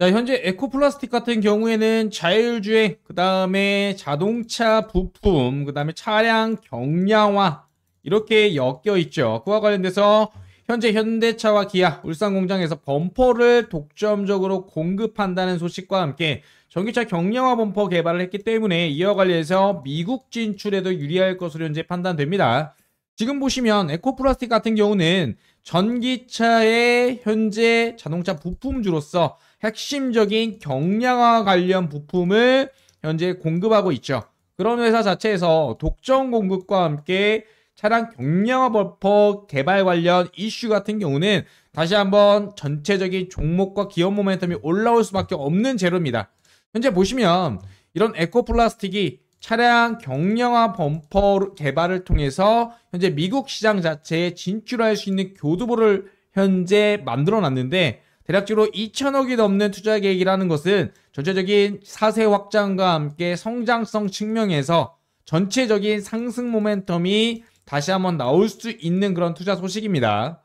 자, 현재 에코플라스틱 같은 경우에는 자율주행, 그 다음에 자동차 부품, 그 다음에 차량 경량화, 이렇게 엮여 있죠. 그와 관련돼서 현재 현대차와 기아, 울산 공장에서 범퍼를 독점적으로 공급한다는 소식과 함께 전기차 경량화 범퍼 개발을 했기 때문에 이와 관련해서 미국 진출에도 유리할 것으로 현재 판단됩니다. 지금 보시면 에코플라스틱 같은 경우는 전기차의 현재 자동차 부품주로서 핵심적인 경량화 관련 부품을 현재 공급하고 있죠. 그런 회사 자체에서 독점 공급과 함께 차량 경량화 버퍼 개발 관련 이슈 같은 경우는 다시 한번 전체적인 종목과 기업 모멘텀이 올라올 수밖에 없는 재료입니다. 현재 보시면 이런 에코플라스틱이 차량 경량화 범퍼 개발을 통해서 현재 미국 시장 자체에 진출할 수 있는 교두보를 현재 만들어 놨는데 대략적으로 2천억이 넘는 투자 계획이라는 것은 전체적인 사세 확장과 함께 성장성 측면에서 전체적인 상승 모멘텀이 다시 한번 나올 수 있는 그런 투자 소식입니다.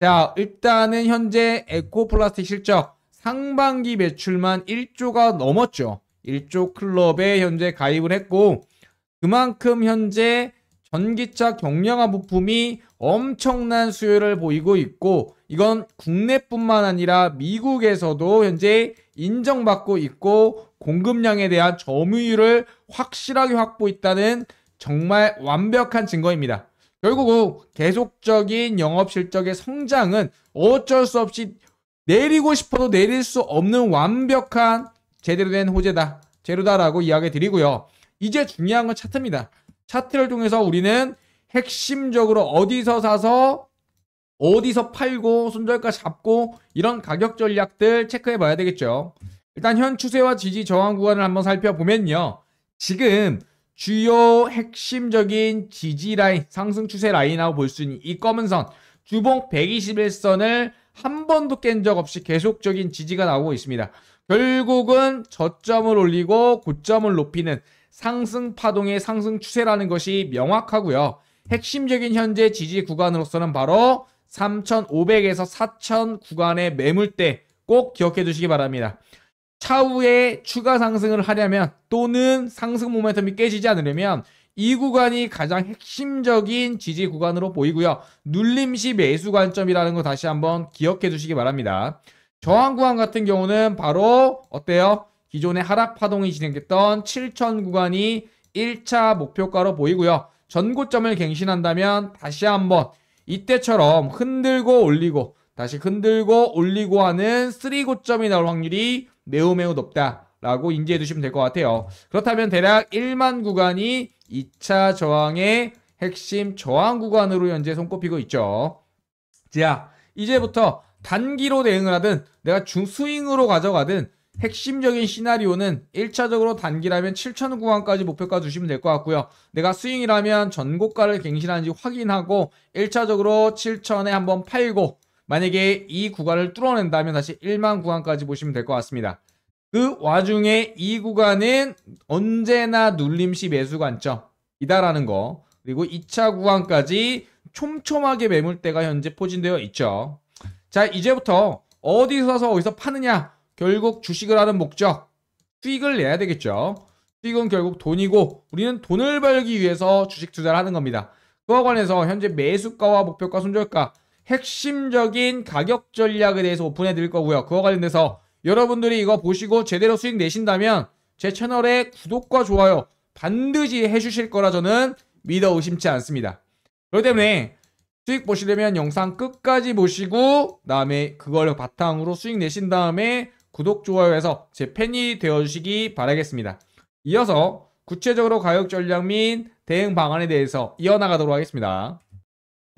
자, 일단은 현재 에코플라스틱 실적 상반기 매출만 1조가 넘었죠. 1조 클럽에 현재 가입을 했고 그만큼 현재 전기차 경량화 부품이 엄청난 수요를 보이고 있고 이건 국내뿐만 아니라 미국에서도 현재 인정받고 있고 공급량에 대한 점유율을 확실하게 확보 했다는 정말 완벽한 증거입니다. 결국 계속적인 영업 실적의 성장은 어쩔 수 없이 내리고 싶어도 내릴 수 없는 완벽한 제대로 된 호재다. 제로다라고 이야기 드리고요. 이제 중요한 건 차트입니다. 차트를 통해서 우리는 핵심적으로 어디서 사서 어디서 팔고 손절가 잡고 이런 가격 전략들 체크해 봐야 되겠죠. 일단 현 추세와 지지 저항 구간을 한번 살펴보면요. 지금 주요 핵심적인 지지 라인, 상승 추세 라인하고 볼 수 있는 이 검은 선, 주봉 121선을 한 번도 깬 적 없이 계속적인 지지가 나오고 있습니다. 결국은 저점을 올리고 고점을 높이는 상승 파동의 상승 추세라는 것이 명확하고요. 핵심적인 현재 지지 구간으로서는 바로 3,500에서 4,000 구간의 매물대 꼭 기억해 두시기 바랍니다. 차후에 추가 상승을 하려면 또는 상승 모멘텀이 깨지지 않으려면 이 구간이 가장 핵심적인 지지 구간으로 보이고요. 눌림시 매수 관점이라는 거 다시 한번 기억해 두시기 바랍니다. 저항 구간 같은 경우는 바로 어때요? 기존의 하락 파동이 진행됐던 7천 구간이 1차 목표가로 보이고요. 전고점을 갱신한다면 다시 한번 이때처럼 흔들고 올리고 다시 흔들고 올리고 하는 3고점이 나올 확률이 매우 매우 높다라고 인지해 두시면 될 것 같아요. 그렇다면 대략 1만 구간이 2차 저항의 핵심 저항 구간으로 현재 손꼽히고 있죠. 자, 이제부터 단기로 대응을 하든 내가 중스윙으로 가져가든 핵심적인 시나리오는 1차적으로 단기라면 7천 구간까지 목표가 두시면 될 것 같고요. 내가 스윙이라면 전고가를 갱신하는지 확인하고 1차적으로 7천에 한번 팔고 만약에 이 구간을 뚫어낸다면 다시 1만 구간까지 보시면 될 것 같습니다. 그 와중에 이 구간은 언제나 눌림시 매수 관점 이다라는 거 그리고 2차 구간까지 촘촘하게 매물대가 현재 포진되어 있죠. 자 이제부터 어디서 사서 어디서 파느냐 결국 주식을 하는 목적, 수익을 내야 되겠죠. 수익은 결국 돈이고 우리는 돈을 벌기 위해서 주식 투자를 하는 겁니다. 그와 관해서 현재 매수가와 목표가 손절가, 핵심적인 가격 전략에 대해서 오픈해 드릴 거고요. 그와 관련돼서 여러분들이 이거 보시고 제대로 수익 내신다면 제 채널에 구독과 좋아요 반드시 해주실 거라 저는 믿어 의심치 않습니다. 그렇기 때문에 수익 보시려면 영상 끝까지 보시고 그다음에 그걸 바탕으로 수익 내신 다음에 구독, 좋아요에서 제 팬이 되어주시기 바라겠습니다. 이어서 구체적으로 가격 전략 및 대응 방안에 대해서 이어나가도록 하겠습니다.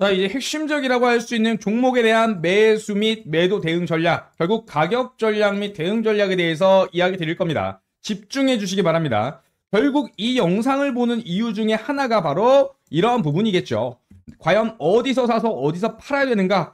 자, 이제 핵심적이라고 할 수 있는 종목에 대한 매수 및 매도 대응 전략, 결국 가격 전략 및 대응 전략에 대해서 이야기 드릴 겁니다. 집중해 주시기 바랍니다. 결국 이 영상을 보는 이유 중에 하나가 바로 이러한 부분이겠죠. 과연 어디서 사서 어디서 팔아야 되는가?